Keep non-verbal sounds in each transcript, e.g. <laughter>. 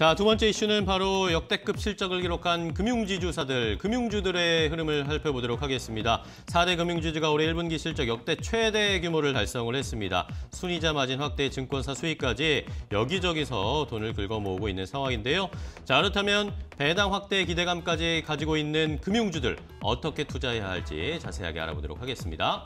자, 두 번째 이슈는 바로 역대급 실적을 기록한 금융지주사들, 금융주들의 흐름을 살펴보도록 하겠습니다. 4대 금융지주가 올해 1분기 실적 역대 최대 규모를 달성을 했습니다. 순이자 마진 확대, 증권사 수익까지 여기저기서 돈을 긁어 모으고 있는 상황인데요. 자, 그렇다면 배당 확대 기대감까지 가지고 있는 금융주들, 어떻게 투자해야 할지 자세하게 알아보도록 하겠습니다.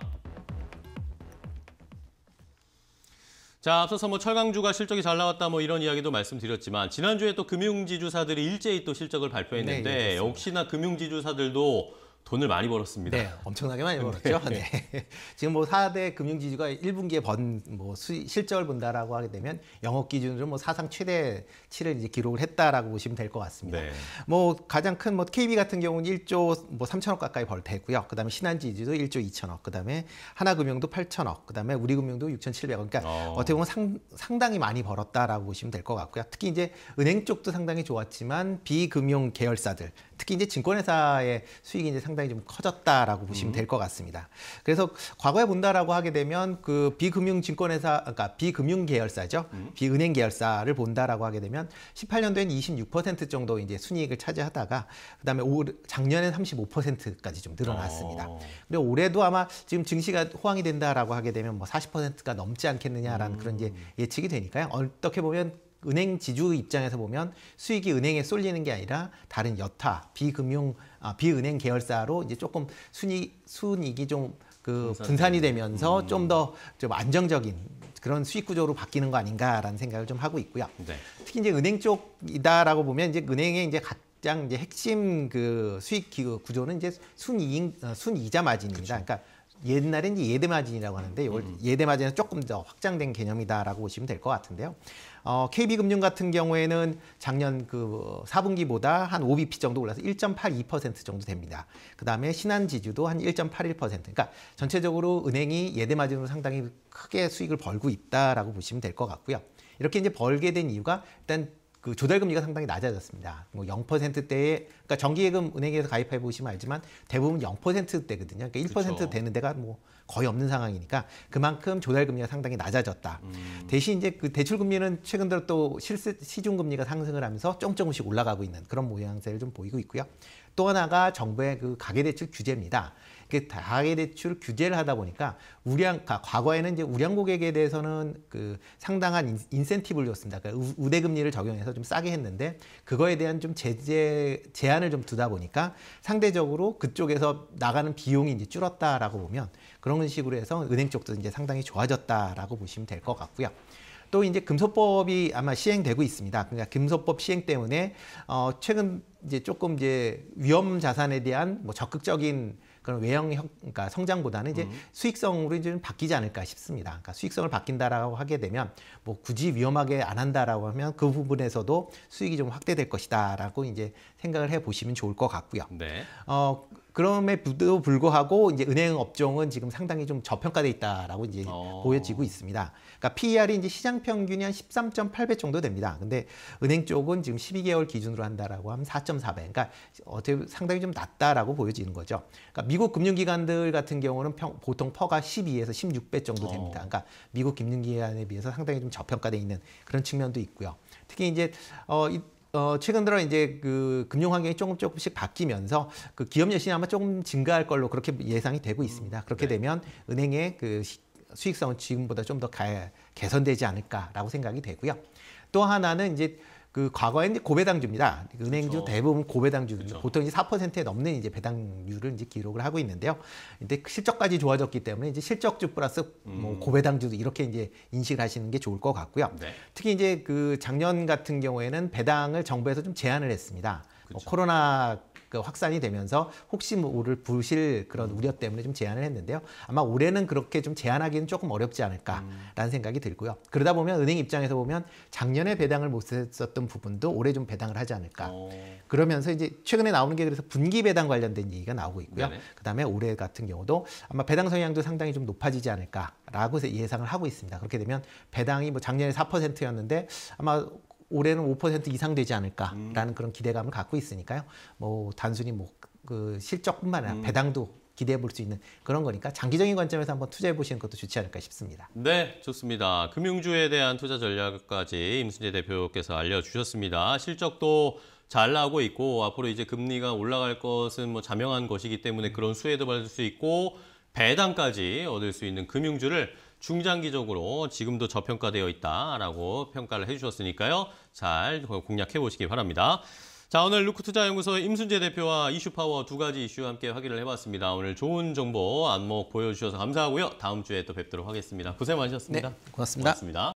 자, 앞서서 뭐 철강주가 실적이 잘 나왔다 뭐 이런 이야기도 말씀드렸지만 지난주에 또 금융지주사들이 일제히 또 실적을 발표했는데 네, 예, 시나 금융지주사들도 돈을 많이 벌었습니다. 네, 엄청나게 많이 네. 벌었죠. 네. 네. <laughs> 지금 뭐 4대 금융지주가 1분기에 번뭐 실적을 본다라고 하게 되면 영업 기준으로 뭐 사상 최대치를 이제 기록을 했다라고 보시면 될 것 같습니다. 네. 뭐 가장 큰 뭐 KB 같은 경우는 1조 뭐 3천억 가까이 벌었고요. 그다음에 신한지주도 1조 2천억, 그다음에 하나금융도 8천억, 그다음에 우리금융도 6,700억. 그러니까 어. 떻게 보면 상, 상당히 많이 벌었다라고 보시면 될 것 같고요. 특히 이제 은행 쪽도 상당히 좋았지만 비금융 계열사들, 특히 이제 증권회사의 수익이 이제 상당히 상당히 좀 커졌다라고 보시면 음. 될것 같습니다. 그래서 과거에 본다라고 하게 되면 그 비금융 증권회사, 그러니까 비금융 계열사죠, 음. 비은행 계열사를 본다라고 하게 되면 18년도엔 26% 정도 이제 순이익을 차지하다가 그다음에 올 작년에 35%까지 좀 늘어났습니다. 어. 그리고 올해도 아마 지금 증시가 호황이 된다라고 하게 되면 뭐 40%가 넘지 않겠느냐라는 음. 그런 이제 예측이 되니까요. 어떻게 보면 은행 지주 입장에서 보면 수익이 은행에 쏠리는 게 아니라 다른 여타 비금융 아, 비은행 계열사로 이제 조금 순이 순익이 좀 그 분산이 되면서 음. 좀더 좀 안정적인 그런 수익 구조로 바뀌는 거 아닌가라는 생각을 좀 하고 있고요. 네. 특히 이제 은행 쪽이다라고 보면 이제 은행의 이제 가장 이제 핵심 그 수익 구조는 이제 순이익 어, 순이자 마진입니다. 그쵸. 그렇죠. 그러니까 옛날엔 예대 마진이라고 하는데 음. 예대 마진은 조금 더 확장된 개념이다라고 보시면 될 것 같은데요. 어, KB금융 같은 경우에는 작년 그 4분기보다 한 5BP 정도 올라서 1.82% 정도 됩니다. 그다음에 신한지주도 한 1.81% 그러니까 전체적으로 은행이 예대 마진으로 상당히 크게 수익을 벌고 있다라고 보시면 될 것 같고요. 이렇게 이제 벌게 된 이유가 일단 그 조달 금리가 상당히 낮아졌습니다. 뭐 0%대에 그러니까 정기예금 은행에서 가입해 보시면 알지만 대부분 0%대거든요. 그러니까 1% 그쵸. 되는 데가 뭐 거의 없는 상황이니까 그만큼 조달 금리가 상당히 낮아졌다. 음. 대신 이제 그 대출 금리는 최근 들어 또 실세 시중 금리가 상승을 하면서 조금조금씩 올라가고 있는 그런 모양새를 좀 보이고 있고요. 또 하나가 정부의 그 가계대출 규제입니다. 그 가계 대출 규제를 하다 보니까 우량 과거에는 이제 우량 고객에 대해서는 그 상당한 인센티브를 줬습니다. 그러니까 우대 금리를 적용해서 좀 싸게 했는데 그거에 대한 좀 제재 제한을 좀 두다 보니까 상대적으로 그쪽에서 나가는 비용이 이제 줄었다라고 보면 그런 식으로 해서 은행 쪽도 이제 상당히 좋아졌다라고 보시면 될 것 같고요. 또 이제 금소법이 아마 시행되고 있습니다. 그러니까 금소법 시행 때문에 어 최근 이제 조금 이제 위험 자산에 대한 뭐 적극적인 그런 외형 형, 그러니까 성장보다는 이제 음. 수익성으로 이제 바뀌지 않을까 싶습니다. 그러니까 수익성을 바뀐다라고 하게 되면 뭐 굳이 위험하게 안 한다라고 하면 그 부분에서도 수익이 좀 확대될 것이다라고 이제 생각을 해 보시면 좋을 것 같고요. 네. 어 그럼에도 불구하고 이제 은행 업종은 지금 상당히 좀 저평가돼 있다라고 이제 어. 보여지고 있습니다. 그러니까 PER이 이제 시장 평균이 한 13.8배 정도 됩니다. 근데 은행 쪽은 지금 12개월 기준으로 한다라고 하면 4.4배. 그러니까 어떻게 상당히 좀 낮다라고 보여지는 거죠. 그러니까 미국 금융기관들 같은 경우는 평, 보통 퍼가 12에서 16배 정도 됩니다. 어. 그러니까 미국 금융기관에 비해서 상당히 좀 저평가돼 있는 그런 측면도 있고요. 특히 이제 어, 이, 어, 최근 들어 이제 그 금융 환경이 조금 조금씩 바뀌면서 그 기업 여신이 아마 조금 증가할 걸로 그렇게 예상이 되고 음, 있습니다. 네. 그렇게 네. 되면 은행의 그 수익성은 지금보다 좀 더 개선되지 않을까라고 생각이 되고요. 또 하나는 이제 그과거에 이제 고배당주입니다. 은행주 그렇죠. 대부분 고배당주입니다. 그렇죠. 보통 이제 4%에 넘는 이제 배당률을 이제 기록을 하고 있는데요. 근데 그 실적까지 좋아졌기 때문에 이제 실적주 플러스 뭐 음. 뭐 고배당주도 이렇게 이제 인식을 하시는 게 좋을 것 같고요. 네. 특히 이제 그 작년 같은 경우에는 배당을 정부에서 좀 제한을 했습니다. 뭐 그렇죠. 뭐 코로나 그 확산이 되면서 혹시 오를 뭐 부실 그런 음. 우려 때문에 좀 제한을 했는데요. 아마 올해는 그렇게 좀 제한하기는 조금 어렵지 않을까라는 음. 생각이 들고요. 그러다 보면 은행 입장에서 보면 작년에 배당을 못 했었던 부분도 올해 좀 배당을 하지 않을까. 어. 그러면서 이제 최근에 나오는 게 그래서 분기 배당 관련된 얘기가 나오고 있고요. 그다음에 올해 같은 경우도 아마 배당 성향도 상당히 좀 높아지지 않을까라고 예상을 하고 있습니다. 그렇게 되면 배당이 뭐 작년에 4%였는데 아마 올해는 5% 이상 되지 않을까라는 음. 그런 기대감을 갖고 있으니까요. 뭐 단순히 뭐 그 실적뿐만 아니라 음. 배당도 기대해 볼 수 있는 그런 거니까 장기적인 관점에서 한번 투자해 보시는 것도 좋지 않을까 싶습니다. 네, 좋습니다. 금융주에 대한 투자 전략까지 임순재 대표께서 알려주셨습니다. 실적도 잘 나오고 있고 앞으로 이제 금리가 올라갈 것은 뭐 자명한 것이기 때문에 그런 수혜도 받을 수 있고 배당까지 얻을 수 있는 금융주를 중장기적으로 지금도 저평가되어 있다라고 평가를 해주셨으니까요. 잘 공략해 보시기 바랍니다. 자 오늘 루크투자연구소의 임순재 대표와 이슈파워 두 가지 이슈 함께 확인을 해봤습니다. 오늘 좋은 정보 안목 보여주셔서 감사하고요. 다음 주에 또 뵙도록 하겠습니다. 고생 많으셨습니다. 네, 고맙습니다. 고맙습니다.